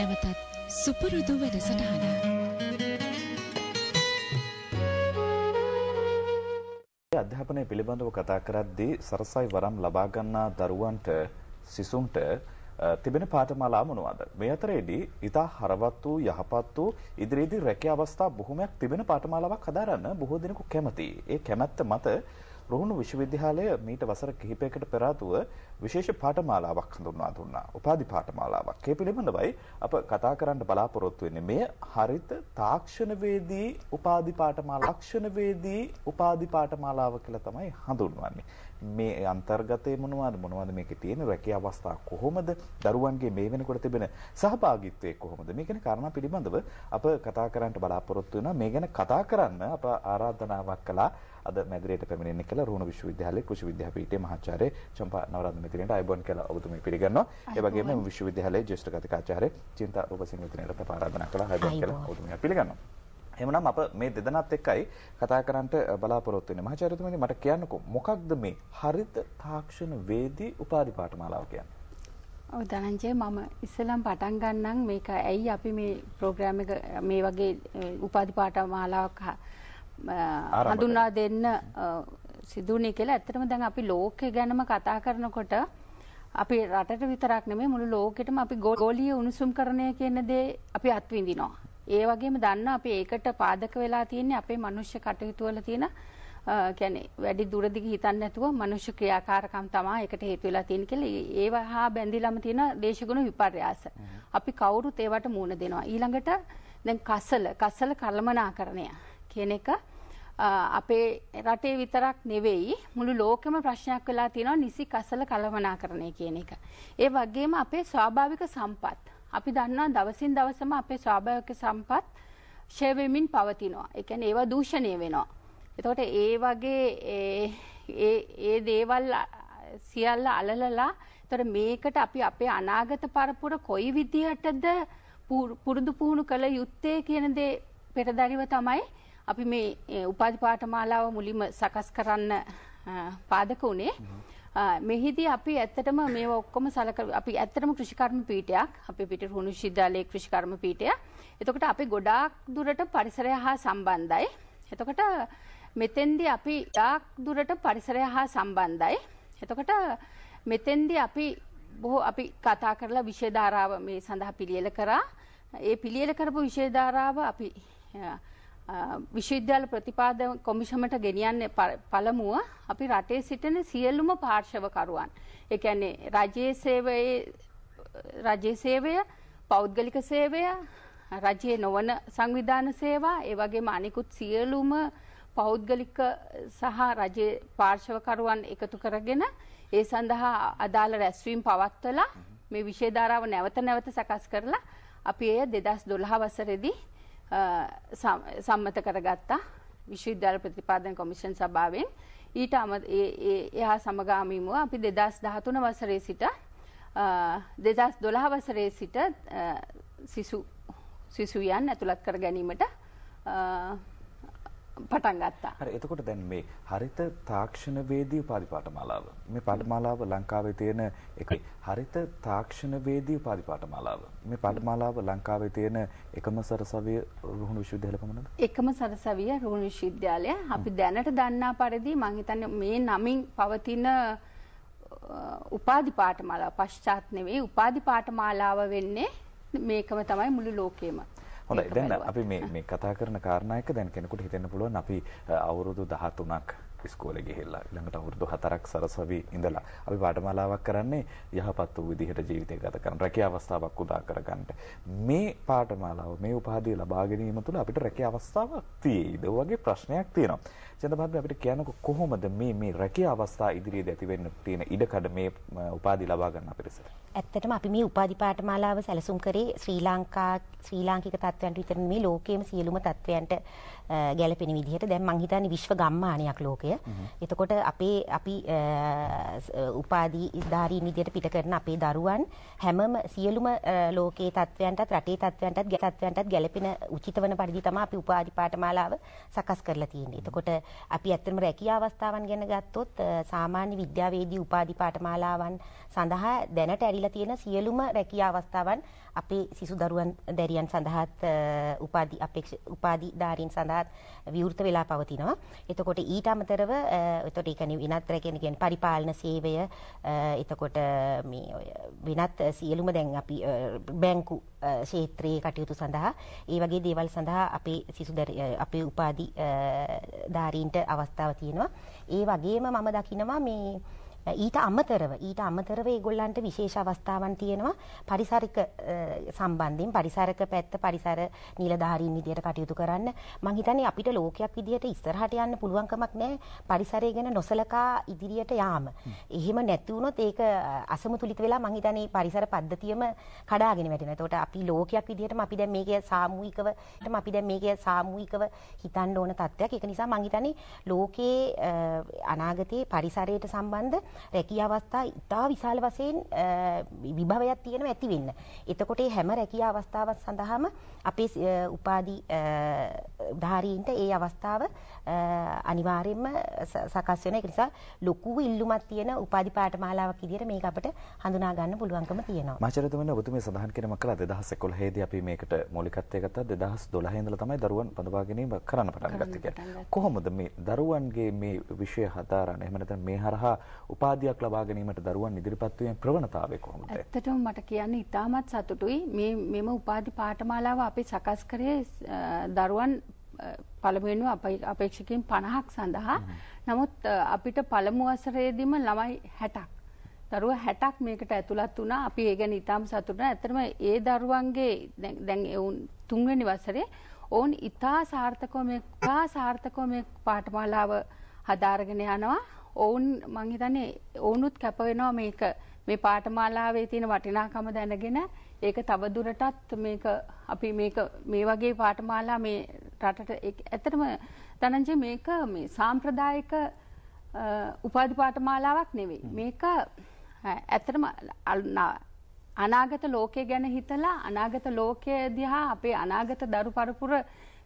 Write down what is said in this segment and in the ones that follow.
නැවතත් සුපුරුදු වැඩසටහන අධ්‍යාපනය පිළිබඳව කතා කරද්දී සරසයි වරම් ලබා ගන්නා දරුවන්ට සිසුන්ට තිබෙන පාඨමාලා මොනවාද? මේ අතරේදී ඊතා හරවත් වූ යහපත් වූ ඉදිරියේදී රැකියා අවස්ථා බොහොමයක් තිබෙන පාඨමාලාවක් හදාරන්න බොහෝ දෙනෙකු කැමතියි. ඒ කැමැත්ත මත රුහුණු විශ්වවිද්‍යාලය මීට වසර කිහිපයකට පෙරාතුව විශේෂ පාඨමාලාවක් හඳුන්වා දුන්නා. උපාධි පාඨමාලාවක්. ඒ පිළිබඳවයි අප කතා කරන්න බලාපොරොත්තු වෙන්නේ. මෙය හරිත තාක්ෂණවේදී උපාධි පාඨමාලා ලක්ෂණවේදී උපාධි පාඨමාලාව කියලා තමයි හඳුන්වන්නේ. මේ අන්තර්ගතය මොනවද මොනවද මේකේ තියෙන රැකියා අවස්ථා කොහොමද දරුවන්ගේ මේ වෙනකොට තිබෙන සහභාගීත්වය කොහොමද මේ කියන කාරණා පිළිබඳව අප කතා කරන්න බලාපොරොත්තු වෙනවා මේ ගැන කතා කරන්න අප ආරාධනාවක් කළා අද මැදිරියට පැමිණෙන්නේ කියලා රුහුණු විශ්වවිද්‍යාලයේ කෘෂි විද්‍යාපීඨයේ මහාචාර්ය චම්පා නවරත්න මෙතිරණට අයබෝන් කියලා ඔබතුමී පිළිගන්නවා. ඒ වගේම මේ විශ්වවිද්‍යාලයේ ජ්‍යෙෂ්ඨ කතිකාචාර්ය චින්තා රූපසිංහ මෙතිරණට පාරාදනා කළා අයබෝන් කියලා ඔබතුමී පිළිගන්නවා. එහෙමනම් අප මේ දෙදෙනත් එක්කයි කතා කරන්නට බලාපොරොත්තු වෙන්නේ. මහාචාර්යතුමනි මට කියන්නකෝ මොකක්ද මේ හරිත තාක්ෂණ වේදී උපාධි පාඨමාලාව කියන්නේ? ඔව් ධනංජය මම ඉස්සෙල්ලම පටන් ගන්නම් මේක ඇයි අපි මේ ප්‍රෝග්‍රෑම් එක මේ වගේ උපාධි පාඨමාලාවක් හඳුන්වා දෙන්න සිදුවනේ කියලා ඇත්තටම දැන් අපි ලෝකය ගැනම කතා කරනකොට අපි රටට විතරක් නෙමෙයි මුළු ලෝකෙටම අපි ගෝලීය උණුසුම්කරණය කියන දේ අපි අත්විඳිනවා. ඒ වගේම දන්න අපි ඒකට පාදක වෙලා තියෙන්නේ අපේ මනුෂ්‍ය කටයුතු වල තියෙන කියන්නේ වැඩි දුරදිග හිතන්නේ නැතුව මනුෂ්‍ය ක්‍රියාකාරකම් තමයි ඒකට හේතු වෙලා තියෙන කියලා ඒව හා බැඳිලාම තියෙන දේශගුණ විපර්යාස. අපි කවුරුත් ඒවට මූණ දෙනවා. ඊළඟට දැන් කසල කසල කළමනාකරණය කියන එක අපේ රටේ විතරක් නෙවෙයි මුළු ලෝකෙම ප්‍රශ්නයක් වෙලා තියෙනවා නිසි කසල කලමනාකරණය කියන එක. ඒ වගේම අපේ ස්වාභාවික සම්පත්. අපි දන්නවා දවසින් දවසම අපේ ස්වාභාවික සම්පත් ෂේ වෙමින් පවතිනවා. ඒ කියන්නේ ඒවා දූෂණය වෙනවා. එතකොට ඒ වගේ ඒ ඒ දේවල් සියල්ල අලලලා එතකොට මේකට අපි අපේ අනාගත පරපුර කොයි විදිහටද පුරුදු පුහුණු කළ යුත්තේ කියන දේ පෙරදරිව තමයි අපි මේ උපාධි පාඨමාලාව මුලින්ම සකස් කරන්න පාදක උනේ මෙහිදී අපි ඇත්තටම මේ ඔක්කොම සලක අපි ඇත්තටම කෘෂිකර්ම පීඨයක් අපේ පිටේ හුණු විශ්වවිද්‍යාලයේ කෘෂිකර්ම පීඨය. එතකොට අපි ගොඩාක් දුරට පරිසරය හා සම්බන්ධයි. එතකොට මෙතෙන්දී අපි ගොඩාක් දුරට පරිසරය හා සම්බන්ධයි. එතකොට මෙතෙන්දී අපි බොහෝ අපි කතා කරලා විෂය ධාරාව මේ සඳහා පිළියෙල කරා. ඒ පිළියෙල කරපු විෂය ධාරාව අපි විශ්වවිද්‍යාල ප්‍රතිපාද කොමිෂමට ගෙනියන්න පළමුව අපි රටේ සිටින සියලුම පාර්ශවකරුවන්. ඒ කියන්නේ රජයේ සේවයේ රජයේ සේවය, පෞද්ගලික සේවය, රජයේ නොවන සංවිධාන සේවා, ඒ වගේම අනිකුත් සියලුම පෞද්ගලික සහ රජයේ පාර්ශවකරුවන් එකතු කරගෙන ඒ සඳහා අදාළ රැස්වීම් පවත්වලා මේ විෂය ධාරාව නැවත නැවත සකස් කරලා අපි එය 2012 වසරේදී සම්මත කරගත්තා විශ්වවිද්‍යාල ප්‍රතිපාදන කොමිෂන් සභාවෙන් ඊට එහා සමගාමීමව අපි 2013 වසරේ සිට 2012 වසරේ සිට සිසු සිසුයන් ඇතුළත් කර ගැනීමට පටන් ගත්තා. හරි එතකොට දැන් මේ හරිත තාක්ෂණවේදී පරිපාටමාලාව. මේ පාඨමාලාව ලංකාවේ තියෙන එකයි. හරිත තාක්ෂණවේදී පරිපාටමාලාව. මේ පාඨමාලාව ලංකාවේ තියෙන එකම සරසවිය රුහුණු විශ්වවිද්‍යාලය පමණද? එකම සරසවිය රුහුණු විශ්වවිද්‍යාලය. අපි දැනට දන්නා පරිදි මම හිතන්නේ මේ නමින් පවතින උපාධි පාඨමාලාව පශ්චාත් නෙවෙයි උපාධි පාඨමාලාව වෙන්නේ මේකම තමයි මුළු ලෝකෙම. හොඳයි දැන් අපි මේ මේ කතා කරන කාරණා එක දැන් කෙනෙකුට හිතෙන්න පුළුවන් අපි අවුරුදු 13ක් ඉස්කෝලේ ගිහිල්ලා ඊළඟට අවුරුදු 4ක් සරසවි ඉඳලා අපි පාඨමාලාවක් කරන්නේ යහපත් වූ විදිහට ජීවිතය ගත කරන රැකියා අවස්ථාවක් උදා කරගන්නට මේ පාඨමාලාව මේ උපාධිය ලබා ගැනීම තුළ අපිට රැකියා අවස්ථාවක් තියෙයිද වගේ ප්‍රශ්නයක් තියෙනවා චන්දභාරණ අපිට කියන්නකො කොහොමද මේ මේ රැකියා අවස්ථා ඉදිරියේදී ඇති වෙන්න තියෙන ඉඩකඩ මේ උපාධි ලබා ගන්න පිරිසට? ඇත්තටම අපි මේ උපාධි පාඨමාලාව සැලසුම් කරේ ශ්‍රී ලංකා ශ්‍රී ලාංකික තත්ත්වයන්ට විතර නෙමෙයි ලෝකයේම සියලුම තත්ත්වයන්ට ගැලපෙන විදිහට දැන් මං හිතන්නේ විශ්ව ගම්මානයක් ලෝකය. එතකොට අපේ අපි උපාධි ධාරීන් විදිහට පිට කරන අපේ දරුවන් හැමම සියලුම ලෝකයේ තත්ත්වයන්ටත් රටේ තත්ත්වයන්ටත් ගැතත්වයන්ටත් ගැලපෙන උචිත වන පරිදි තමයි අපි උපාධි පාඨමාලාව සකස් කරලා තියෙන්නේ. එතකොට අපි ඇත්තටම රැකියා අවස්ථාවන් ගැන ගත්තොත් සාමාන්‍ය විද්‍යාවේදී උපාධි පාඨමාලාවන් සඳහා දැනට ඇරිලා තියෙන සියලුම රැකියා අවස්ථාවන් අපේ සිසු දරුවන් දැරියන් සඳහාත් උපාධි අපේක්ෂ උපාධි ධාරීන් සඳහාත් විවෘත වෙලා පවතිනවා. එතකොට ඊට අමතරව එතකොට ඒ කියන්නේ වෙනත් රැකෙන කියන්නේ පරිපාලන සේවය එතකොට මේ ඔය වෙනත් සියලුම දැන් අපි බැංකු ක්ෂේත්‍රයේ කටයුතු සඳහා ඒ වගේ දේවල් සඳහා අපේ සිසු අපේ උපාධි ධාරීන්ට අවස්ථාව තියෙනවා. ඒ වගේම මම දකිනවා මේ ඊට අමතරව ඊට අමතරව ඒගොල්ලන්ට විශේෂ අවස්ථාවන් තියෙනවා පරිසරික සම්බන්ධයෙන් පරිසරක පැත්ත පරිසර නිලධාරීන් විදියට කටයුතු කරන්න මං හිතන්නේ අපිට ලෝකයක් විදියට ඉස්සරහට යන්න පුළුවන්කමක් නැහැ පරිසරය ගැන නොසලකා ඉදිරියට යාම. එහෙම නැති වුණොත් ඒක අසමතුලිත වෙලා මං හිතන්නේ පරිසර පද්ධතියම කඩාගෙන වැටෙනවා. එතකොට අපි ලෝකයක් විදියටම අපි දැන් මේකේ සාමූහිකව අපි දැන් මේකේ සාමූහිකව හිතන්න ඕන තත්ත්වයක්. ඒක නිසා මං හිතන්නේ ලෝකයේ අනාගතයේ පරිසරයට සම්බන්ධ රැකිය අවස්ථා ඉතා විශාල වශයෙන් විභවයක් තියෙනවා ඇති වෙන්න. එතකොට හැම රැකිය අවස්ථාවක් සඳහාම අපේ උපාධි ධාරීන්ට ඒ අවස්ථාව අනිවාර්යයෙන්ම සකස් වෙන. ඒ නිසා ලොකු ඉල්ලුමක් තියෙන උපාධි පාඨමාලාවක් විදිහට මේක අපිට හඳුනා ගන්න පුළුවන්කම තියෙනවා. මාචාර්යතුමනි ඔබතුමේ සඳහන් කරන මකලා 2011 දී අපි මේකට මූලිකත්වය ගත්තා 2012 ඉඳලා තමයි දරුවන් පඳවා ගැනීම කරන්න පටන් ගත්තේ. කොහොමද මේ දරුවන්ගේ මේ විෂය හදාරන්න? එහෙම නැත්නම් මේ හරහා උපාධියක් ලබා ගැනීමට දරුවන් ඉදිරිපත් වීමේ ප්‍රවණතාවය කොහොමද? ඇත්තටම මට කියන්න ඉතාමත් සතුටුයි. මේ මෙම උපාධි පාඨමාලාව අපි සකස් කරේ දරුවන් පළමුවෙන්ම අපේක්ෂකයන් 50ක් සඳහා. නමුත් අපිට පළමු වසරේදීම ළමයි 60ක් දරුව 60ක් මේකට ඇතුළත් වුණා. අපි ඒ ගැන ඉතාම සතුටුයි. ඇත්තටම ඒ දරුවන්ගේ දැන් එවුන් තුන්වෙනි වසරේ ඔවුන් ඉතා සාර්ථකව මේ ඉතා සාර්ථකව මේ පාඨමාලාව හදාරගෙන යනවා. ඔවුන් මං හිතන්නේ ඔවුනුත් කැප වෙනවා මේක මේ පාඨමාලාවේ තියෙන වටිනාකම දැනගෙන ඒක තව දුරටත් මේක අපි මේක මේ වගේ පාඨමාලා මේ රටට ඇත්තටම ධනංජය මේක මේ සාම්ප්‍රදායික උපාධි පාඨමාලාවක් නෙවෙයි. මේක ඇත්තටම අනාගත ලෝකය ගැන හිතලා අනාගත ලෝකය දිහා අපේ අනාගත දරු පරපුර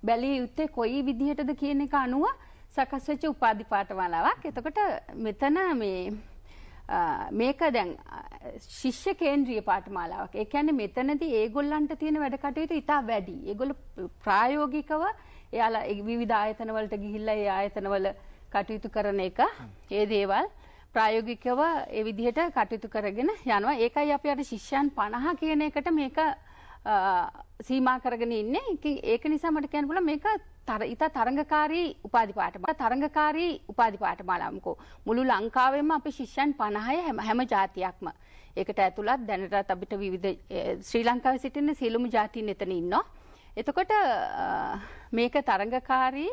බැලිය යුත්තේ කොයි විදිහටද කියන එක අනුව සකස් වෙච්ච උපාධි පාඨමාලාවක්. එතකොට මෙතන මේ මේක දැන් ශිෂ්‍ය කේන්ද්‍රීය පාඨමාලාවක්. ඒ කියන්නේ මෙතනදී ඒගොල්ලන්ට තියෙන වැඩ කටයුතු ඉතා වැඩි. ඒගොල්ලෝ ප්‍රායෝගිකව එයාලා විවිධ ආයතන වලට ගිහිල්ලා ඒ ආයතන වල කටයුතු කරන එක ඒ දේවල් ප්‍රායෝගිකව ඒ විදිහට කටයුතු කරගෙන යනවා. ඒකයි අපි අර ශිෂ්‍යයන් 50 කියන එකට මේක සීමා කරගෙන ඉන්නේ. ඒක නිසා මට කියන්න පුළුවන් මේක තර ඉතා තරඟකාරී උපාධි පාඨම තරඟකාරී උපාධි පාඨමාලාවකෝ මුළු ලංකාවෙම අපි ශිෂ්‍යයන් 50 හැම හැම જાතියක්ම ඒකට ඇතුළත් දැනටත් අපිට විවිධ ශ්‍රී ලංකාවේ සිටින සියලුම જાතීන් එතන ඉන්නවා එතකොට මේක තරඟකාරී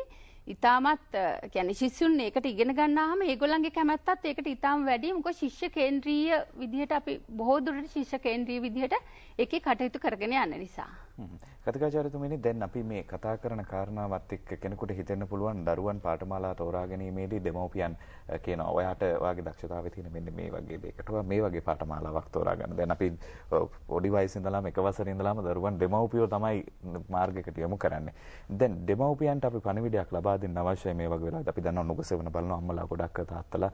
ඉතාමත් කියන්නේ ශිෂ්‍යුන් ඒකට ඉගෙන ගන්නාම ඒගොල්ලන්ගේ කැමැත්තත් ඒකට ඉතාම වැඩි මොකද ශිෂ්‍ය කේන්ද්‍රීය විදිහට අපි බොහෝ දුරට ශිෂ්‍ය කේන්ද්‍රීය විදිහට ඒකේ කටයුතු කරගෙන යන නිසා කතිකාචාරතුමනි දැන් අපි මේ කතා කරන කාරණාවත් එක්ක කෙනෙකුට හිතෙන්න පුළුවන් දරුවන් පාඨමාලා තෝරා ගැනීමේදී දෙමව්පියන් කියනවා ඔයාට ඔයාගේ දක්ෂතාවය තියෙන මෙන්න මේ වගේ දෙයකට ඔයා මේ වගේ පාඨමාලාවක් තෝරා ගන්න. දැන් අපි පොඩි වයසේ ඉඳලාම එක වසරේ ඉඳලාම දරුවන් දෙමව්පියෝ තමයි මාර්ගයකට යොමු කරන්නේ. දැන් දෙමව්පියන්ට අපි පණිවිඩයක් ලබා දෙන්න අවශ්‍යයි මේ වගේ වෙලාවට. අපි දන්නවා නුගසෙවණ බලන අම්මලා ගොඩක් තාත්තලා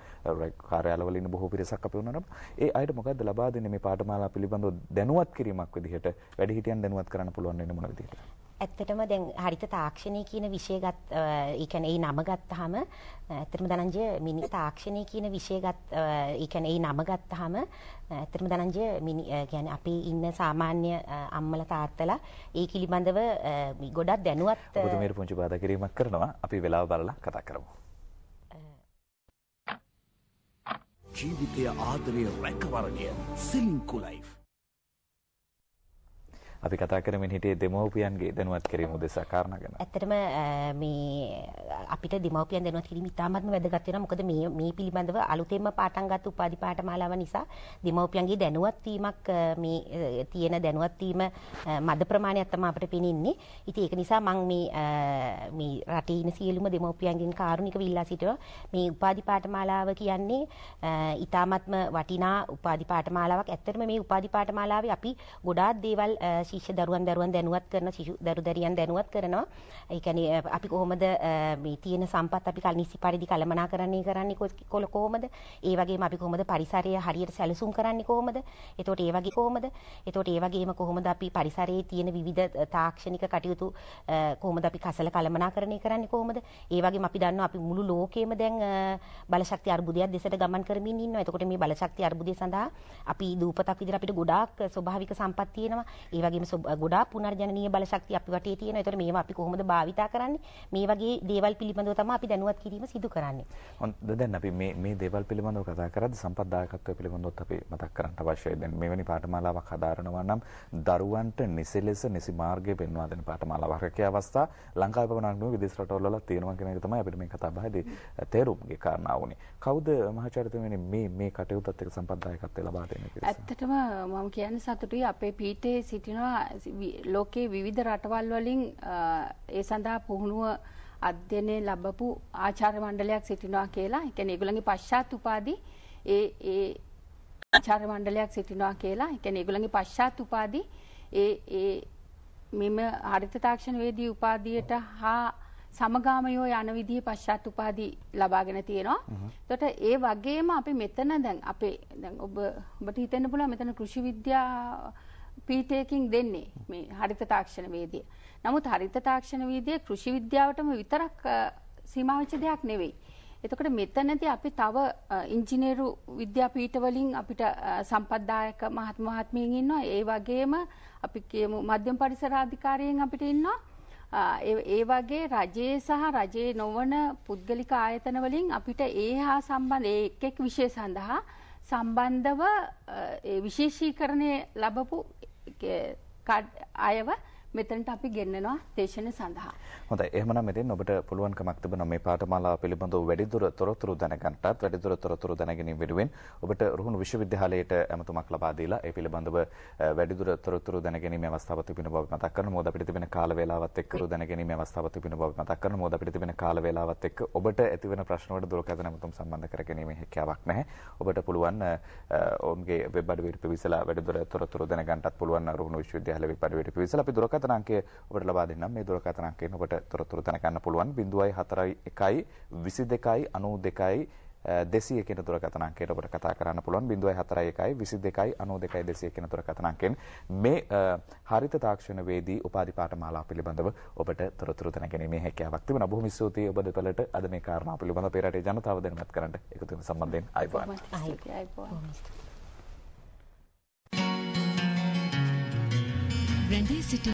කාර්යාලවල ඉන්න බොහෝ පිරිසක් අපි වුණාම ඒ අයට මොකද්ද ලබා දෙන්නේ මේ පාඨමාලා පිළිබඳව දැනුවත් කිරීමක් විදිහට වැඩිහිටියන් දැනුවත් කරන්න පුළුවන් වෙන්නේ මොන විදිහටද? ඇත්තටම දැන් හරිත තාක්ෂණය කියන විෂය ගත් ඒ කියන්නේ ඒ නම ගත්තාම ඇත්තටම දනංජය මිනි තාක්ෂණය කියන විෂය ගත් ඒ කියන්නේ ඒ නම ගත්තාම ඇත්තටම දනංජය මිනි කියන්නේ අපේ ඉන්න සාමාන්‍ය අම්මලා තාත්තලා ඒ පිළිබඳව ගොඩක් දැනුවත් ඔබතුමීට පුංචි බාධා කිරීමක් කරනවා අපි වෙලාව බලලා කතා කරමු ජීවිතය ආදරය රැකවරණය සිලින්කු ලයිෆ් අපි කතා කරමින් හිටියේ දෙමව්පියන්ගේ දැනුවත් කිරීම උදෙසා කාරණා ගැන. ඇත්තටම මේ අපිට දෙමව්පියන් දැනුවත් කිරීම ඉතාමත්ම වැදගත් වෙනවා. මොකද මේ මේ පිළිබඳව අලුතෙන්ම පාටන් ගත්ත උපාධි පාඨමාලාව නිසා දෙමව්පියන්ගේ දැනුවත් වීමක් මේ තියෙන දැනුවත් වීම මද ප්‍රමාණයක් තමයි අපිට පෙනෙන්නේ. ඉතින් ඒක නිසා මම මේ මේ රටේ ඉන සියලුම දෙමව්පියන්ගෙන් කාරුණික විල්ලා සිටිනවා. මේ උපාධි පාඨමාලාව කියන්නේ ඉතාමත්ම වටිනා උපාධි පාඨමාලාවක්. ඇත්තටම මේ උපාධි පාඨමාලාවේ අපි ගොඩාක් දේවල් ශිෂ්‍ය දරුවන් දරුවන් දැනුවත් කරන ශිෂ්‍ය දරු දැරියන් දැනුවත් කරනවා. ඒ කියන්නේ අපි කොහොමද මේ තියෙන සම්පත් අපි කල නිසි පරිදි කළමනාකරණය කරන්නේ කොහොමද? ඒ වගේම අපි කොහොමද පරිසරය හරියට සැලසුම් කරන්නේ කොහොමද? එතකොට ඒ වගේ කොහොමද? එතකොට ඒ වගේම කොහොමද අපි පරිසරයේ තියෙන විවිධ තාක්ෂණික කටයුතු කොහොමද අපි කසල කළමනාකරණය කරන්නේ කොහොමද? ඒ වගේම අපි දන්නවා අපි මුළු ලෝකයේම දැන් බලශක්ති අර්බුදයක් දෙසට ගමන් කරමින් ඉන්නවා. එතකොට මේ බලශක්ති අර්බුදය සඳහා අපි දූපතක් විදිහට අපිට ගොඩාක් ස්වභාවික සම්පත් තියෙනවා. ඒ වගේ වගේම ගොඩා පුනර්ජනනීය බලශක්තිය අපි වටේ තියෙනවා. ඒතකොට මේවා අපි කොහොමද භාවිතා කරන්නේ? මේ වගේ දේවල් පිළිබඳව තමයි අපි දැනුවත් කිරීම සිදු කරන්නේ. හොඳ දැන් අපි මේ මේ දේවල් පිළිබඳව කතා කරද්දී සම්පත් දායකත්වය පිළිබඳවත් අපි මතක් කරන්න අවශ්‍යයි. දැන් මෙවැනි පාඨමාලාවක් හදාරනවා නම් දරුවන්ට නිසි ලෙස නිසි මාර්ගය පෙන්වා දෙන පාඨමාලාවක් රැකිය අවස්ථා ලංකාවේ පමණක් නෙවෙයි විදේශ රටවල් වල තියෙනවා කියන එක තමයි අපිට මේ කතා බහදී තේරුම්ගේ කාරණාව උනේ. කවුද මහාචාර්යතුමනි මේ මේ කටයුත්තත් එක්ක සම්පත් දායකත්වය ලබා දෙන්නේ කියලා? ඇත්තටම මම කියන්නේ සතුටුයි අපේ පීඨයේ සිටිනවා සඳහා ලෝකේ විවිධ රටවල් වලින් ඒ සඳහා පුහුණුව අධ්‍යයනය ලැබපු ආචාර්ය මණ්ඩලයක් සිටිනවා කියලා. ඒ කියන්නේ ඒගොල්ලන්ගේ පශ්චාත් උපාධි ඒ ඒ ආචාර්ය මණ්ඩලයක් සිටිනවා කියලා. ඒ කියන්නේ ඒගොල්ලන්ගේ පශ්චාත් උපාධි ඒ ඒ මෙම හරිත තාක්ෂණ වේදී උපාධියට හා සමගාමයෝ යන විදිහේ පශ්චාත් උපාධි ලබාගෙන තියෙනවා. එතකොට ඒ වගේම අපි මෙතන දැන් අපේ දැන් ඔබ ඔබට හිතෙන්න පුළුවන් මෙතන කෘෂි විද්‍යා පීඨයකින් දෙන්නේ මේ හරිත තාක්ෂණ වේදිය. නමුත් හරිත තාක්ෂණ වේදිය කෘෂි විද්‍යාවටම විතරක් සීමා වෙච්ච දෙයක් නෙවෙයි. එතකොට මෙතනදී අපි තව ඉංජිනේරු විද්‍යාපීඨ වලින් අපිට සම්පත්දායක මහත්ම මහත්මීන් ඉන්නවා. ඒ වගේම අපි කියමු මධ්‍යම පරිසර අධිකාරියෙන් අපිට ඉන්නවා. ඒ වගේ රජයේ සහ රජයේ නොවන පුද්ගලික ආයතන වලින් අපිට ඒ හා සම්බන්ධ ඒ එක් එක් විෂය සඳහා සම්බන්ධව විශේෂීකරණය ලැබපු que Iowa මෙතනට අපි ගෙන්නනවා දේශන සඳහා. හොඳයි එහෙමනම් මෙතෙන් ඔබට පුළුවන්කමක් තිබෙනවා මේ පාඨමාලාව පිළිබඳව වැඩිදුර තොරතුරු දැනගන්නටත් වැඩිදුර තොරතුරු දැනගැනීම වෙනුවෙන් ඔබට රුහුණු විශ්වවිද්‍යාලයට ඇමතුමක් ලබා දීලා ඒ පිළිබඳව වැඩිදුර තොරතුරු දැනගැනීමේ අවස්ථාව තිබෙන බව මතක් කරනවා. මොකද අපිට තිබෙන කාල වේලාවත් එක්ක දැනගැනීමේ අවස්ථාව තිබෙන බව මතක් කරනවා. මොකද අපිට තිබෙන කාල වේලාවත් එක්ක ඔබට ඇතිවන ප්‍රශ්න වලට දුරකථන ඇමතුම් සම්බන්ධ කරගැනීමේ හැකියාවක් නැහැ. ඔබට පුළුවන් ඔවුන්ගේ වෙබ් අඩවියට පිවිසලා වැඩිදුර තොරතුරු දැනගන්නටත් පුළුවන් රුහුණු විශ්වවිද්‍යාලයේ වෙබ් අඩවියට පිවිසලා අපි දුරකථන දුරකථන අංකය ඔබට ලබා දෙන්නම්. මේ දුරකථන අංකයෙන් ඔබට තොරතුරු දැනගන්න පුළුවන් 0.41 22 92 දෙසිය කියන දුරකථන අංකයට ඔබට කතා කරන්න පුළුවන් 0.41 22 92 දෙසිය කියන දුරකථන අංකෙන් මේ හරිත තාක්ෂණ වේදී උපාධි පාඨමාලා පිළිබඳව ඔබට තොරතුරු දැනගැනීමේ හැකියාවක් තිබෙනවා. බොහොම ස්තුතියි ඔබ දෙපළට අද මේ කාරණා පිළිබඳව පෙර රටේ ජනතාව දැනුවත් කරන්න එකතු වීම සම්බන්ධයෙන් අයිබෝන්. රැඳී සිටි